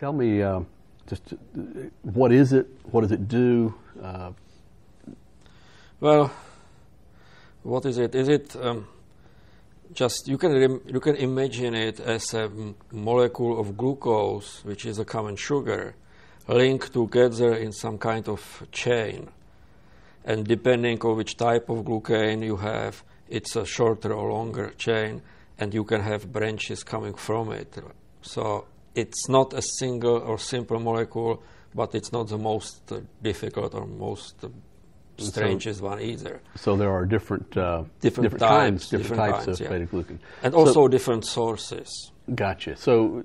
Tell me uh, just uh, what is it? What does it do? Uh, well, what is it? Is it um, just you can rem- you can imagine it as a m- molecule of glucose, which is a common sugar, linked together in some kind of chain, and depending on which type of glucane you have, it's a shorter or longer chain, and you can have branches coming from it. So it's not a single or simple molecule, but it's not the most uh, difficult or most uh, strangest so, one either. So there are different uh, different, different, types, different, different types, types, of yeah. beta glucan, and so also different sources. Gotcha. So